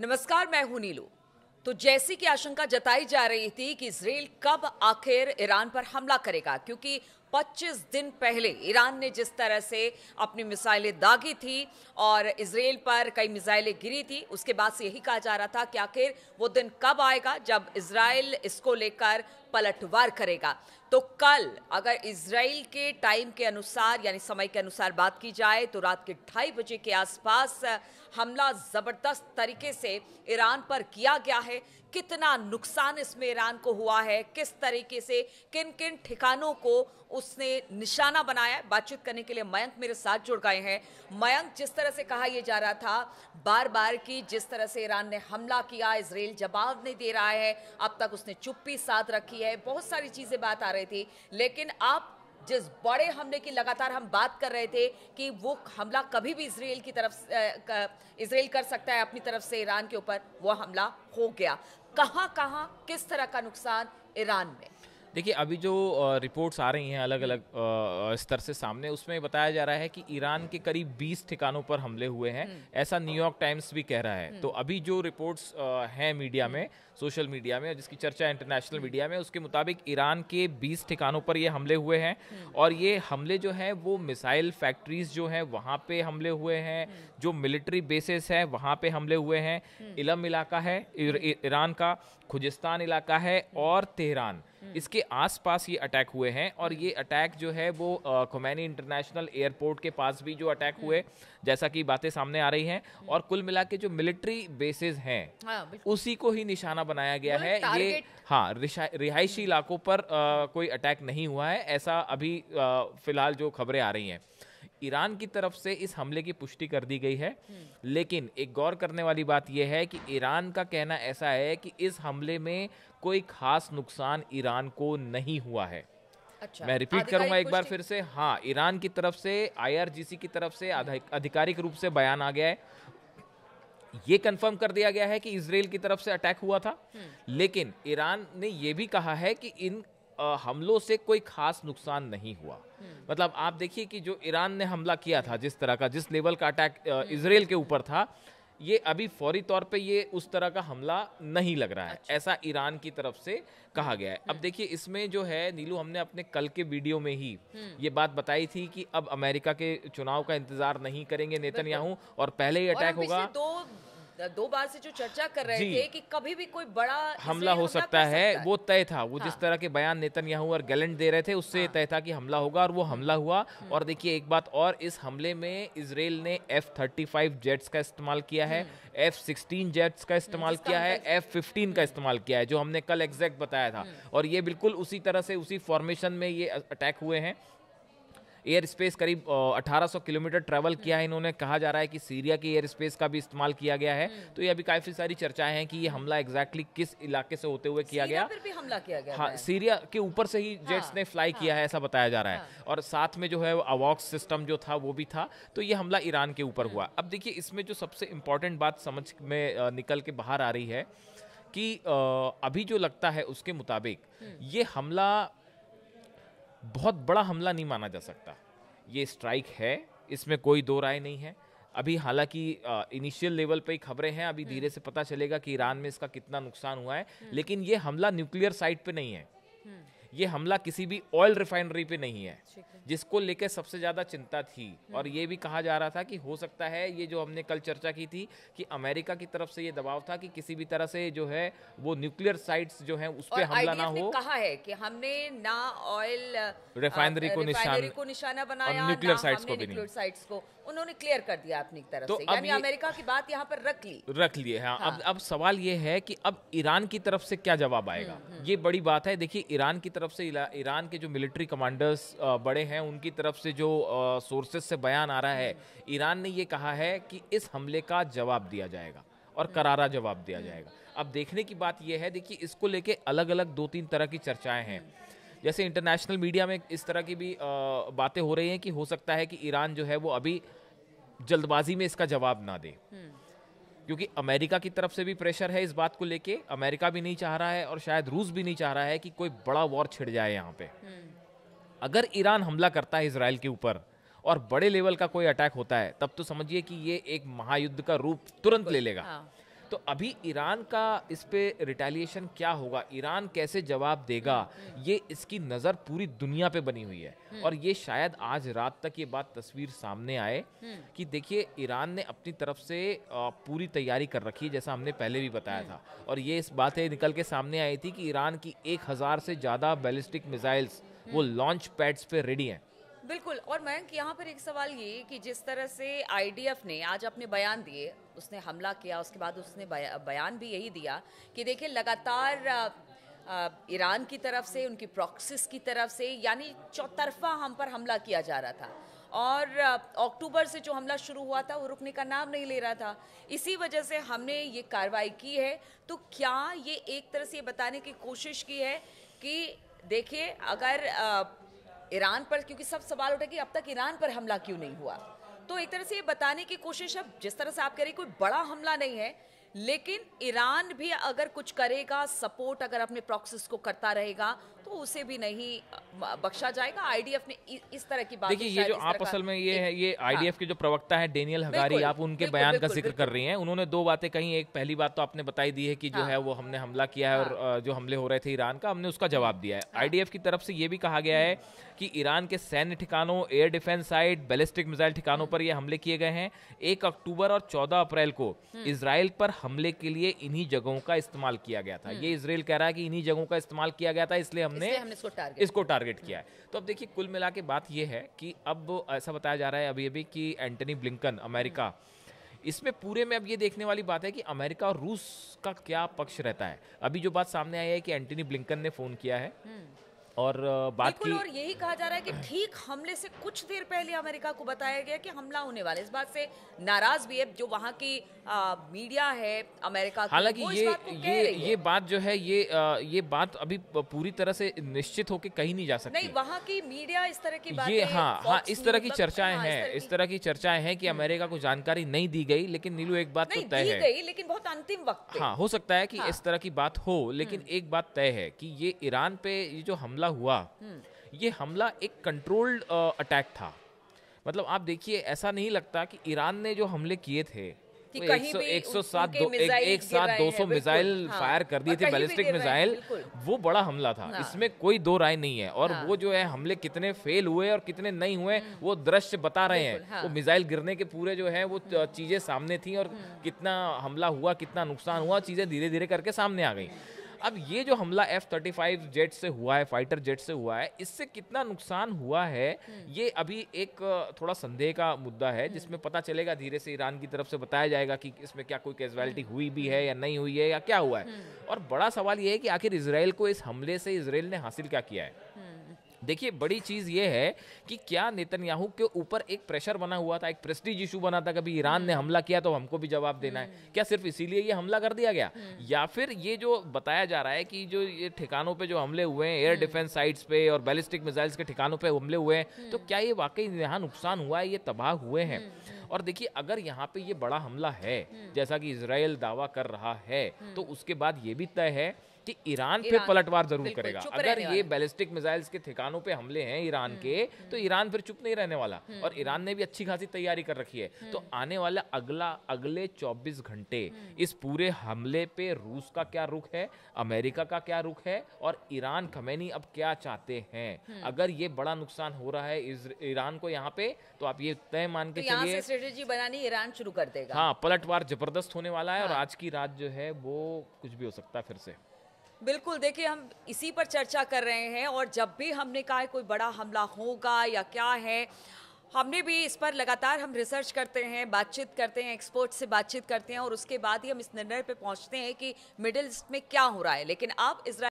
नमस्कार मैं हूं नीलू तो जैसी की आशंका जताई जा रही थी कि इसराइल कब आखिर ईरान पर हमला करेगा क्योंकि 25 दिन पहले ईरान ने जिस तरह से अपनी मिसाइलें दागी थी और इसराइल पर कई मिसाइलें गिरी थी उसके बाद से यही कहा जा रहा था कि आखिर वो दिन कब आएगा जब इसराइल इसको लेकर पलटवार करेगा तो कल अगर इसराइल के टाइम के अनुसार यानी समय के अनुसार बात की जाए तो रात के ढाई बजे के आसपास हमला ज़बरदस्त तरीके से ईरान पर किया गया है कितना नुकसान इसमें ईरान को हुआ है किस तरीके से किन किन ठिकानों को उसने निशाना बनाया बातचीत करने के लिए मयंक मेरे साथ जुड़ गए हैं मयंक जिस तरह से कहा यह जा रहा था बार बार कि जिस तरह से ईरान ने हमला किया इसराइल जवाब नहीं दे रहा है अब तक उसने चुप्पी साथ रखी है बहुत सारी चीज़ें बात आ रही थी लेकिन आप जिस बड़े हमले की लगातार हम बात कर रहे थे कि वो हमला कभी भी इसराइल की तरफ इसराइल कर सकता है अपनी तरफ से ईरान के ऊपर वो हमला हो गया कहाँ कहाँ किस तरह का नुकसान ईरान में देखिए अभी जो रिपोर्ट्स आ रही हैं अलग अलग स्तर से सामने उसमें बताया जा रहा है कि ईरान के करीब 20 ठिकानों पर हमले हुए हैं हम्म। ऐसा न्यूयॉर्क टाइम्स भी कह रहा है हम्म। तो अभी जो रिपोर्ट्स हैं मीडिया में सोशल हम्म। मीडिया में जिसकी चर्चा इंटरनेशनल मीडिया में उसके मुताबिक ईरान के 20 ठिकानों पर ये हमले हुए हैं और ये हमले जो हैं वो मिसाइल फैक्ट्रीज जो हैं वहाँ पे हमले हुए हैं जो मिलिट्री बेसिस हैं वहाँ पे हमले हुए हैं इलम इलाका है ईरान का खुजिस्तान इलाका है और तेहरान हम्म। इसके आसपास ये अटैक हुए हैं और ये हम्म। अटैक जो है वो खुमैनी इंटरनेशनल एयरपोर्ट के पास भी जो अटैक हुए हम्म। जैसा कि बातें सामने आ रही हैं और कुल मिला के जो मिलिट्री बेसिस हैं हाँ, उसी को ही निशाना बनाया गया मतलब है ये हाँ रिहायशी इलाकों पर आ, कोई अटैक नहीं हुआ है ऐसा अभी फिलहाल जो खबरें आ रही हैं ईरान की तरफ से इस हमले की पुष्टि कर दी गई है हम्म। लेकिन एक गौर करने वाली बात यह है कि ईरान का कहना ऐसा है कि इस हमले में कोई खास नुकसान ईरान को नहीं हुआ है अच्छा, मैं रिपीट करूंगा एक बार फिर से हाँ ईरान की तरफ से आईआरजीसी की तरफ से आधिकारिक रूप से बयान आ गया है ये कंफर्म कर दिया गया है कि इसराइल की तरफ से अटैक हुआ था हम्म। लेकिन ईरान ने यह भी कहा है कि इन हमलों से कोई खास नुकसान नहीं हुआ हम्म। मतलब आप देखिए कि जो ईरान ने हमला किया था जिस तरह का जिस लेवल का अटैक हम्म। इसराइल के ऊपर था ये अभी फौरी तौर पे ये उस तरह का हमला नहीं लग रहा है अच्छा। ऐसा ईरान की तरफ से कहा गया है अब हम्म। देखिए इसमें जो है नीलू हमने अपने कल के वीडियो में ही ये बात बताई थी कि अब अमेरिका के चुनाव का इंतजार नहीं करेंगे नेतन्याहू और पहले ही अटैक होगा दो दो बार से जो चर्चा कर रहे थे कि कभी भी कोई बड़ा हमला हो सकता है वो तय था वो जिस हाँ। तरह के बयान नेतन्याहू और गैलेंट दे रहे थे उससे हाँ। तय था कि हमला होगा और वो हमला हुआ हम्म। और देखिए एक बात और इस हमले में इसराइल ने एफ थर्टी फाइव जेट्स का इस्तेमाल किया है एफ सिक्सटीन जेट्स का इस्तेमाल किया है एफ फिफ्टीन का हम्म। इस्तेमाल किया है जो हमने कल एग्जैक्ट बताया था हम्म। और ये बिल्कुल उसी तरह से उसी फॉर्मेशन में ये अटैक हुए हैं एयर स्पेस करीब 1800 किलोमीटर ट्रेवल किया है इन्होंने कहा जा रहा है कि सीरिया की एयर स्पेस का भी इस्तेमाल किया गया है हम्म। तो ये अभी काफ़ी सारी चर्चाएं हैं कि ये हमला एग्जैक्टली किस इलाके से होते हुए किया गया फिर भी हमला किया गया हाँ सीरिया के ऊपर से ही जेट्स हाँ, ने फ्लाई हाँ। किया है ऐसा बताया जा रहा है हाँ। और साथ में जो है अवॉक्स सिस्टम जो था वो भी था तो ये हमला ईरान के ऊपर हुआ हम्म। अब देखिए इसमें जो सबसे इम्पॉर्टेंट बात समझ में निकल के बाहर आ रही है कि अभी जो लगता है उसके मुताबिक हम्म। ये हमला बहुत बड़ा हमला नहीं माना जा सकता ये स्ट्राइक है इसमें कोई दो राय नहीं है अभी हालांकि इनिशियल लेवल पे ही खबरें हैं अभी धीरे हम्म। से पता चलेगा कि ईरान में इसका कितना नुकसान हुआ है हम्म। लेकिन ये हमला न्यूक्लियर साइट पे नहीं है हम्म। ये हमला किसी भी ऑयल रिफाइनरी पे नहीं है जिसको लेकर सबसे ज़्यादा चिंता थी हम्म। और ये भी कहा जा रहा था कि हो सकता है ये जो हमने कल चर्चा की थी कि अमेरिका की तरफ से ये दबाव था कि किसी भी तरह से जो है वो न्यूक्लियर साइट्स जो है उस पर हमला ना हो कहा है कि हमने ना ऑयल रिफाइनरी को निशाना बनाया न्यूक्लियर साइट्स को भी नहीं उन्होंने क्लियर कर दिया अपनी तरफ तो से यानी अमेरिका की बात यहाँ पर रख ली रख लिए हाँ, हाँ। अब अब सवाल ये है कि अब ईरान की तरफ से क्या जवाब आएगा हुँ, हम्म, हुँ। हम्म। ये बड़ी बात है देखिए ईरान की तरफ से ईरान के जो मिलिट्री कमांडर्स बड़े हैं उनकी तरफ से जो सोर्सेस से बयान आ रहा है हम्म। ईरान ने ये कहा है कि इस हमले का जवाब दिया जाएगा और करारा जवाब दिया जाएगा अब देखने की बात यह है देखिए इसको लेके अलग अलग दो तीन तरह की चर्चाएं हैं जैसे इंटरनेशनल मीडिया में इस तरह की भी बातें हो रही हैं कि हो सकता है कि ईरान जो है वो अभी जल्दबाजी में इसका जवाब ना दे हम्म। क्योंकि अमेरिका की तरफ से भी प्रेशर है इस बात को लेके अमेरिका भी नहीं चाह रहा है और शायद रूस भी नहीं चाह रहा है कि कोई बड़ा वॉर छिड़ जाए यहाँ पे हम्म। अगर ईरान हमला करता है इसराइल के ऊपर और बड़े लेवल का कोई अटैक होता है तब तो समझिए कि ये एक महायुद्ध का रूप तुरंत ले लेगा हाँ। तो अभी ईरान का इस पर रिटेलिएशन क्या होगा ईरान कैसे जवाब देगा ये इसकी नज़र पूरी दुनिया पे बनी हुई है हम्म। और ये शायद आज रात तक ये बात तस्वीर सामने आए हम्म। कि देखिए ईरान ने अपनी तरफ से पूरी तैयारी कर रखी है जैसा हमने पहले भी बताया हम्म। था और ये इस बातें निकल के सामने आई थी कि ईरान की एक हज़ार से ज़्यादा बैलिस्टिक मिज़ाइल्स वो लॉन्च पैड्स पे रेडी हैं बिल्कुल और मयंक यहाँ पर एक सवाल ये कि जिस तरह से आईडीएफ ने आज अपने बयान दिए उसने हमला किया उसके बाद उसने बयान भी यही दिया कि देखिए लगातार ईरान की तरफ से उनकी प्रॉक्सिस की तरफ से यानी चौतरफा हम पर हमला किया जा रहा था और अक्टूबर से जो हमला शुरू हुआ था वो रुकने का नाम नहीं ले रहा था इसी वजह से हमने ये कार्रवाई की है तो क्या ये एक तरह से ये बताने की कोशिश की है कि देखिए अगर ईरान पर क्योंकि सब सवाल उठे कि अब तक ईरान पर हमला क्यों नहीं हुआ तो एक तरह से ये बताने की कोशिश अब जिस तरह से आप कह रही कोई बड़ा हमला नहीं है लेकिन ईरान भी अगर कुछ करेगा सपोर्ट अगर अपने प्रोक्सेस को करता रहेगा तो उसे भी नहीं बख्शा जाएगा आईडीएफ ने इस तरह की बात देखिए ये जो आप असल में ये है ये आईडीएफ हाँ। के जो प्रवक्ता है डेनियल हगारी आप उनके बयान का जिक्र कर रही हैं उन्होंने दो बातें कही एक पहली बात तो आपने बताई दी है कि जो हाँ। है वो हमने हमला किया है और हाँ। जो हमले हो रहे थे ईरान का हमने उसका जवाब दिया है आईडीएफ हाँ। की तरफ से ये भी कहा गया है कि ईरान के सैन्य ठिकानों air defence site ballistic missile ठिकानों पर ये हमले किए गए हैं एक अक्टूबर और चौदह अप्रैल को इसराइल पर हमले के लिए इन्हीं जगहों का इस्तेमाल किया गया था ये इसराइल कह रहा है कि इन्हीं जगहों का इस्तेमाल किया गया था इसलिए हमने इसको टारगेट टारगेट किया है तो अब देखिए कुल मिला के बात यह है कि अब ऐसा बताया जा रहा है अभी अभी कि एंटनी ब्लिंकन अमेरिका इसमें पूरे में अब ये देखने वाली बात है कि अमेरिका और रूस का क्या पक्ष रहता है अभी जो बात सामने आई है कि एंटनी ब्लिंकन ने फ़ोन किया है हम्म। और बात की और यही कहा जा रहा है कि ठीक हमले से कुछ देर पहले अमेरिका को बताया गया कि हमला होने वाला इस बात से नाराज भी है जो वहाँ की आ, मीडिया है अमेरिका हालांकि ये ये ये बात जो है ये आ, ये बात अभी पूरी तरह से निश्चित होकर कहीं नहीं जा सकती नहीं वहाँ की मीडिया इस तरह की ये हाँ हाँ इस तरह की चर्चाएं हाँ, हैं इस तरह की चर्चाएं हैं कि हम्म। अमेरिका को जानकारी नहीं दी गई लेकिन नीलू एक बात तो तय है लेकिन बहुत अंतिम वक्त हाँ हो सकता है कि हाँ। इस तरह की बात हो लेकिन हम्म। एक बात तय है कि ये ईरान पे ये जो हमला हमला हुआ ये हमला एक कंट्रोल्ड अटैक था मतलब आप देखिए ऐसा नहीं लगता कि ईरान ने जो हमले किए थे एक सौ सात एक साथ दो सौ मिसाइल फायर हाँ, कर दिए थे बैलिस्टिक मिसाइल वो बड़ा हमला था हाँ, इसमें कोई दो राय नहीं है और हाँ, वो जो है हमले कितने फेल हुए और कितने नहीं हुए हम्म। वो दृश्य बता रहे हैं हाँ। वो मिसाइल गिरने के पूरे जो है वो हम्म। चीजें सामने थी और हम्म। कितना हमला हुआ कितना नुकसान हुआ चीजें धीरे धीरे करके सामने आ गई अब ये जो हमला एफ थर्टी फाइव जेट से हुआ है फाइटर जेट से हुआ है इससे कितना नुकसान हुआ है हम्म। ये अभी एक थोड़ा संदेह का मुद्दा है हम्म। जिसमें पता चलेगा धीरे से ईरान की तरफ से बताया जाएगा कि इसमें क्या कोई कैजुअलिटी हम्म। हुई भी है या नहीं हुई है या क्या हुआ है और बड़ा सवाल ये है कि आखिर इसराइल को इस हमले से इसराइल ने हासिल क्या किया है देखिए बड़ी चीज़ ये है कि क्या नेतन्याहू के ऊपर एक प्रेशर बना हुआ था एक प्रेस्टीज इशू बना था कभी ईरान ने हम्म। हमला किया तो हमको भी जवाब देना है हम्म। क्या सिर्फ इसीलिए ये हमला कर दिया गया हम्म। या फिर ये जो बताया जा रहा है कि जो ये ठिकानों पे जो हमले हुए हैं एयर डिफेंस साइट्स पे और बैलिस्टिक मिसाइल्स के ठिकानों पे हमले हुए हैं तो क्या ये वाकई यहाँ नुकसान हुआ है ये तबाह हुए हैं और देखिए अगर यहाँ पे ये बड़ा हमला है जैसा कि इसराइल दावा कर रहा है तो उसके बाद ये भी तय है कि ईरान पे पलटवार जरूर करेगा अगर ये बैलिस्टिक मिसाइल्स के ठिकानों पे हमले हैं ईरान हम्म, के हम्म। तो ईरान फिर चुप नहीं रहने वाला हम्म, और ईरान ने भी अच्छी खासी तैयारी कर रखी है तो आने वाला अगला अगले 24 घंटे इस पूरे हमले पे रूस का क्या रुख है अमेरिका का क्या रुख है और ईरान खमेनी अब क्या चाहते हैं अगर ये बड़ा नुकसान हो रहा है ईरान को यहाँ पे तो आप ये तय मान के तो चलिए स्ट्रेटेजी बनानी ईरान शुरू कर देगा हाँ पलटवार जबरदस्त होने वाला है और हाँ। आज की रात जो है वो कुछ भी हो सकता है फिर से बिल्कुल देखिए हम इसी पर चर्चा कर रहे हैं और जब भी हमने कहा है कोई बड़ा हमला होगा या क्या है हमने भी इस पर लगातार हम रिसर्च करते हैं बातचीत करते हैं एक्सपर्ट से बातचीत करते हैं और उसके बाद ही हम इस निर्णय पे पहुंचते हैं कि मिडिल ईस्ट में क्या हो रहा है लेकिन अब इसराइल